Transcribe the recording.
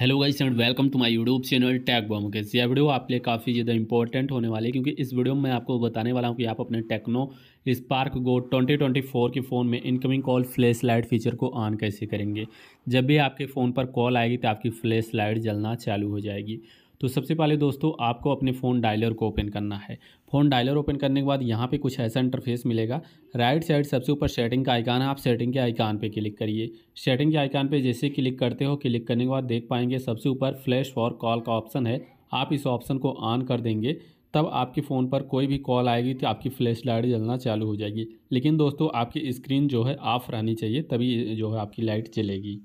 hello guys and welcome to my YouTube channel tech bomb के यह video आपके लिए काफ़ी ज़्यादा इंपॉर्टेंट होने वाली है क्योंकि इस वीडियो में मैं आपको बताने वाला हूं कि आप अपने टेक्नो स्पार्क गो 2024 के फ़ोन में incoming call flash light feature को ऑन कैसे करेंगे जब भी आपके फ़ोन पर कॉल आएगी तो आपकी फ्लैश लाइट जलना चालू हो जाएगी तो सबसे पहले दोस्तों आपको अपने फ़ोन डायलर को ओपन करना है फ़ोन डायलर ओपन करने के बाद यहाँ पे कुछ ऐसा इंटरफेस मिलेगा राइट साइड सबसे ऊपर सेटिंग का आइकान है आप सेटिंग के आइकान पे क्लिक करिए सेटिंग के आइकान पे जैसे क्लिक करते हो क्लिक करने के बाद देख पाएंगे सबसे ऊपर फ्लैश फॉर कॉल का ऑप्शन है आप इस ऑप्शन को ऑन कर देंगे तब आपके फ़ोन पर कोई भी कॉल आएगी तो आपकी फ्लैश लाइट जलना चालू हो जाएगी लेकिन दोस्तों आपकी स्क्रीन जो है ऑफ रहनी चाहिए तभी जो है आपकी लाइट चलेगी